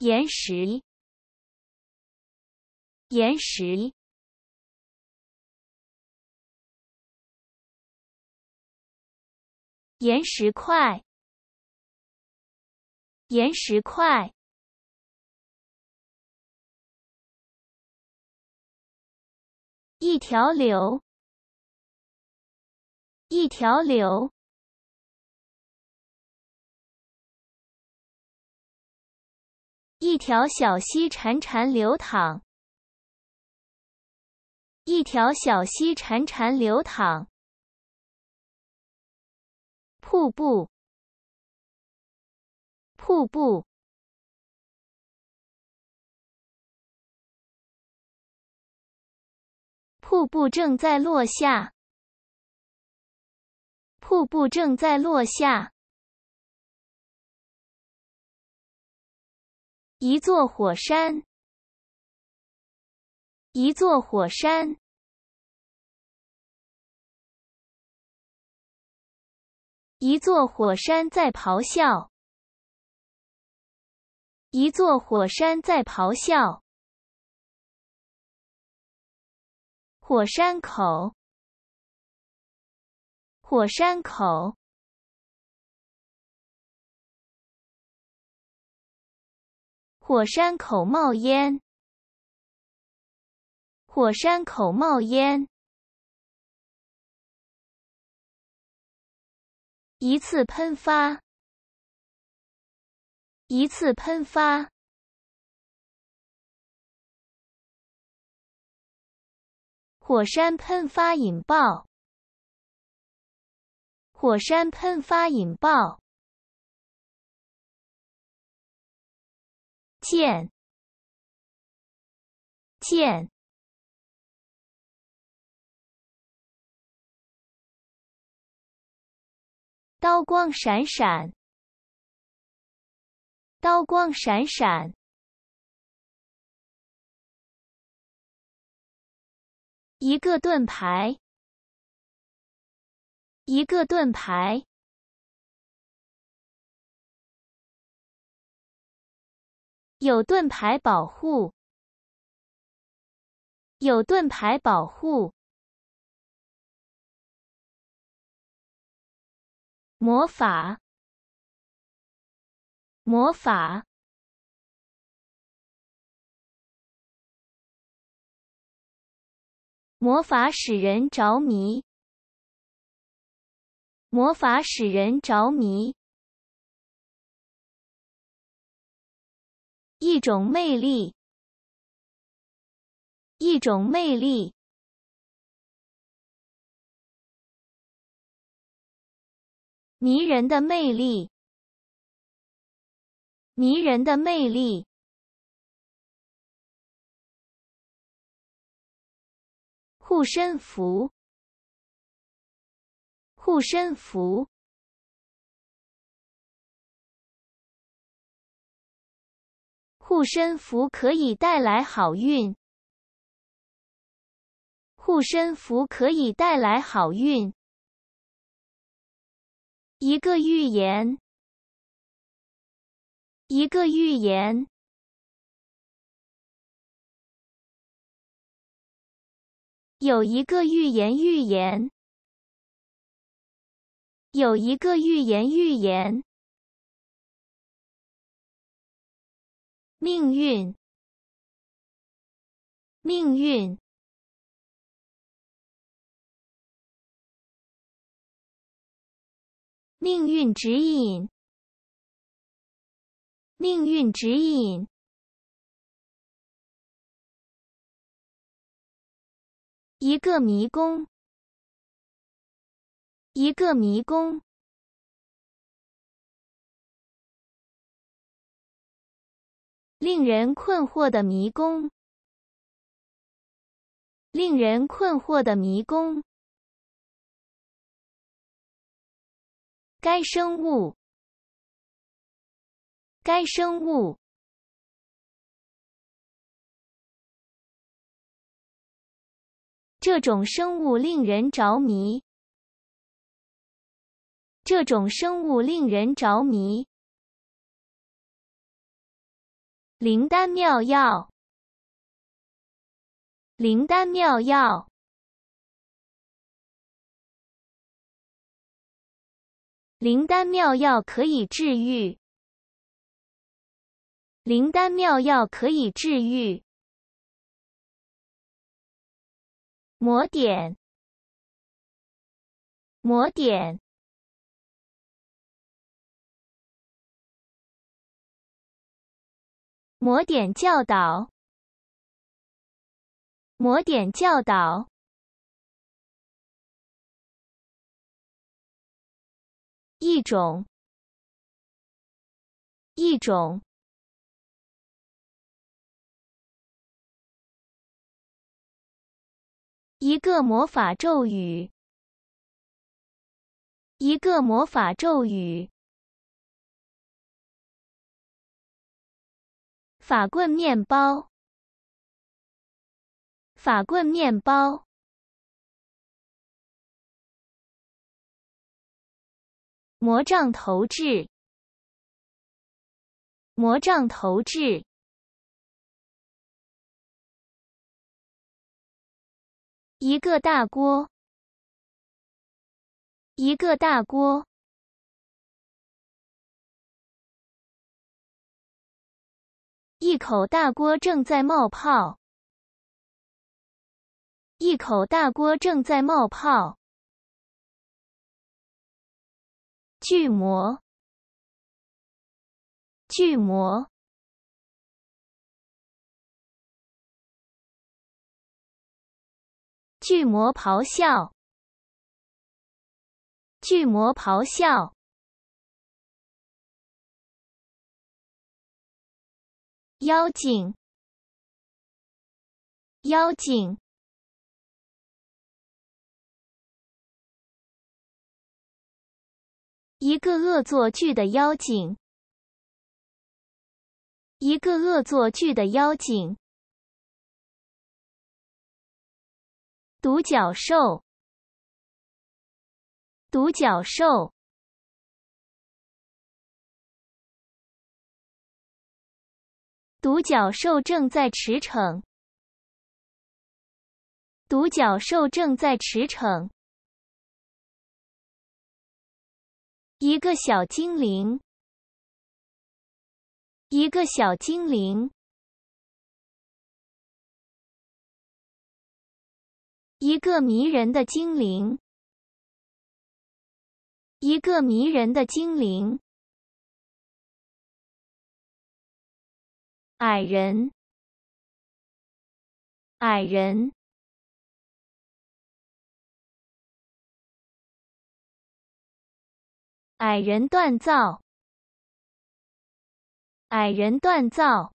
岩石，岩石，岩石块，岩石块，一条流，一条流。一条小溪潺潺流淌，一条小溪潺潺流淌。瀑布，瀑布，瀑布正在落下，瀑布正在落下。一座火山，一座火山，一座火山在咆哮，一座火山在咆哮。火山口，火山口。火山口冒烟，火山口冒烟，一次喷发，一次喷发，火山喷发引爆，火山喷发引爆。剑，剑，刀光闪闪，刀光闪闪，一个盾牌，一个盾牌。有盾牌保护，有盾牌保护。魔法，魔法，魔法使人着迷，魔法使人着迷。一种魅力，一种魅力，迷人的魅力，迷人的魅力，护身符，护身符。护身符可以带来好运。护身符可以带来好运。一个预言。一个预言。有一个预言，预言。有一个预言，预言。命运，命运，命运指引，命运指引，一个迷宫，一个迷宫。令人困惑的迷宫，令人困惑的迷宫。该生物，该生物，这种生物令人着迷，这种生物令人着迷。灵丹妙药，灵丹妙药，灵丹妙药可以治愈，灵丹妙药可以治愈，魔点，魔点。魔点教导，魔点教导，一种，一种，一个魔法咒语，一个魔法咒语。法棍面包，法棍面包，魔杖投掷，魔杖投掷，一个大锅，一个大锅。一口大锅正在冒泡。一口大锅正在冒泡。巨魔，巨魔，巨魔咆哮，巨魔咆哮。妖精，妖精，一个恶作剧的妖精，一个恶作剧的妖精，独角兽，独角兽。独角兽正在驰骋，独角兽正在驰骋。一个小精灵，一个小精灵，一个迷人的精灵，一个迷人的精灵。矮人，矮人，矮人锻造，矮人锻造。